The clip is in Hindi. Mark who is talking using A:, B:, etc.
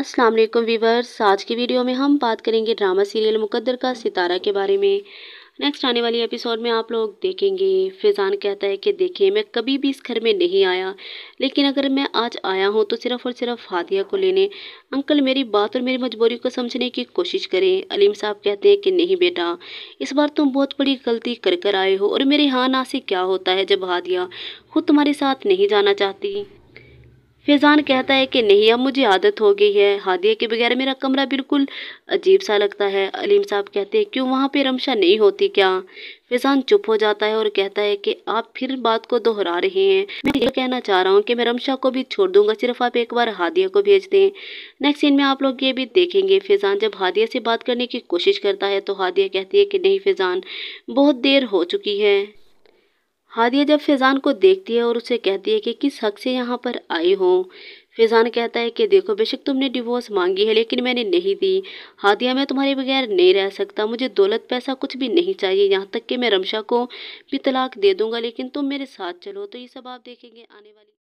A: अस्सलाम वालेकुम वीवर्स आज की वीडियो में हम बात करेंगे ड्रामा सीरियल मुकद्दर का सितारा के बारे में नेक्स्ट आने वाली एपिसोड में आप लोग देखेंगे फैज़ान कहता है कि देखिए मैं कभी भी इस घर में नहीं आया लेकिन अगर मैं आज आया हूँ तो सिर्फ़ और सिर्फ हादिया को लेने अंकल मेरी बात और मेरी मजबूरी को समझने की कोशिश करें अलीम साहब कहते हैं कि नहीं बेटा इस बार तुम बहुत बड़ी गलती कर कर आए हो और मेरे हाँ ना से क्या होता है जब हादिया खुद तुम्हारे साथ नहीं जाना चाहती फैज़ान कहता है कि नहीं अब मुझे आदत हो गई है हादिया के बगैर मेरा कमरा बिल्कुल अजीब सा लगता है अलीम साहब कहते हैं क्यों वहाँ पे रमशा नहीं होती क्या फैज़ान चुप हो जाता है और कहता है कि आप फिर बात को दोहरा रहे हैं मैं ये कहना चाह रहा हूँ कि मैं रमशा को भी छोड़ दूंगा सिर्फ आप एक बार हादिया को भेज दें नेक्स्ट सीन में आप लोग ये भी देखेंगे फैज़ान जब हादिया से बात करने की कोशिश करता है तो हादिया कहती है कि नहीं फैज़ान बहुत देर हो चुकी है हादिया जब फैज़ान को देखती है और उसे कहती है कि किस हक से यहाँ पर आई हो फैज़ान कहता है कि देखो बेशक तुमने डिवोर्स मांगी है लेकिन मैंने नहीं दी हादिया मैं तुम्हारे बगैर नहीं रह सकता मुझे दौलत पैसा कुछ भी नहीं चाहिए यहाँ तक कि मैं रमशा को भी तलाक दे दूंगा लेकिन तुम मेरे साथ चलो तो ये सब आप देखेंगे आने वाली